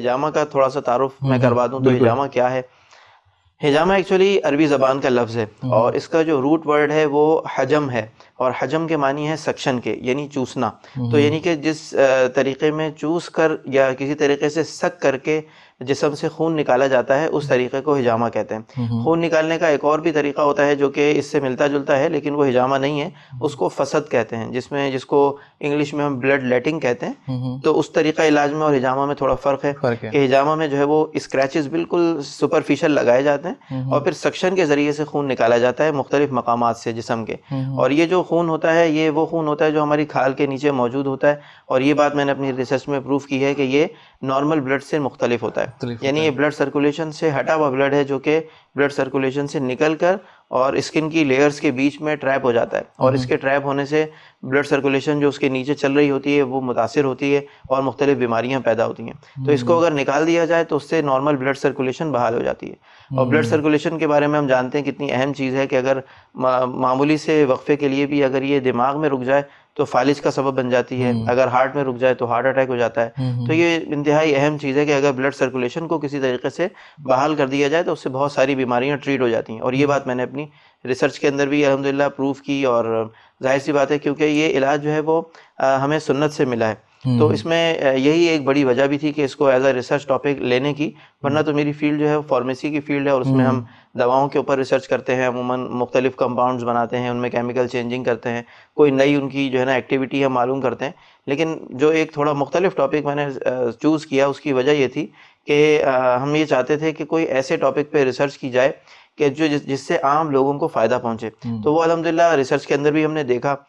हिजामा का थोड़ा सा तारुफ मैं हम्म, करवा दूं तो हिजामा क्या है हिजामा एक्चुअली अरबी ज़बान का लफ्ज़ है हम्म। और इसका जो रूट वर्ड है वो हजम है और हजम के मानी है सक्शन के यानी चूसना हम्म। तो यानी कि जिस तरीके में चूस कर या किसी तरीके से सक करके जिसम से खून निकाला जाता है उस हम्म। तरीके को हिजामा कहते हैं खून निकालने का एक और भी तरीका होता है जो कि इससे मिलता जुलता है लेकिन वो हिजामा नहीं है उसको फसद कहते हैं जिसमें जिसको इंग्लिश में हम ब्लड लेटिंग कहते हैं तो उस तरीका इलाज में और हिजामा में थोड़ा फ़र्क है कि हिजामा में जो है वो स्क्रैचेस बिल्कुल सुपरफिशल लगाए जाते हैं है और फिर सक्शन के ज़रिए से खून निकाला जाता है मुख्तलिफ मकाम से जिसम के और ये जो खून होता है ये वो खून होता है जो हमारी खाल के नीचे मौजूद होता है और ये बात मैंने अपनी रिसर्च में प्रूव की है कि ये नॉर्मल ब्लड से मुख्तलिफ होता है यानी ये ब्लड सर्कुलेशन से हटा हुआ ब्लड है जो कि ब्लड सर्कुलेशन से निकल कर और स्किन की लेयर्स के बीच में ट्रैप हो जाता है और हम्म। इसके ट्रैप होने से ब्लड सर्कुलेशन जो उसके नीचे चल रही होती है वो मुतासर होती है और मुख्तलिफ बीमारियाँ पैदा होती हैं तो हम्म। इसको अगर निकाल दिया जाए तो उससे नॉर्मल ब्लड सर्कुलेशन बहाल हो जाती है और ब्लड हम्म। सर्कुलेशन के बारे में हम जानते हैं कितनी अहम चीज़ है कि अगर मामूली से वक्फे के लिए भी अगर ये दिमाग में रुक जाए तो फालिज का सबब बन जाती है हम्म। अगर हार्ट में रुक जाए तो हार्ट अटैक हो जाता है हम्म, हम्म। तो ये इंतहाई अहम चीज़ है कि अगर ब्लड सर्कुलेशन को किसी तरीके से बहाल कर दिया जाए तो उससे बहुत सारी बीमारियाँ ट्रीट हो जाती हैं और ये बात मैंने अपनी रिसर्च के अंदर भी अलहमदिल्ला प्रूफ की और जाहिर सी बात है क्योंकि ये इलाज जो है वो हमें सुन्नत से मिला है तो हम्म। इसमें यही एक बड़ी वजह भी थी कि इसको एज अ रिसर्च टॉपिक लेने की वरना हम्म। तो मेरी फील्ड जो है फार्मेसी की फील्ड है और उसमें हम हम्म। दवाओं के ऊपर रिसर्च करते हैं अमूमन मुख्तलिफ कंपाउंड्स बनाते हैं उनमें केमिकल चेंजिंग करते हैं कोई नई उनकी जो है ना एक्टिविटी हम मालूम करते हैं लेकिन जो एक थोड़ा मुख्तलिफ टॉपिक मैंने चूज़ किया उसकी वजह ये थी कि हम ये चाहते थे कि कोई ऐसे टॉपिक पे रिसर्च की जाए कि जो जिससे आम लोगों को फ़ायदा पहुंचे तो वो अलहमदिल्ला रिसर्च के अंदर भी हमने देखा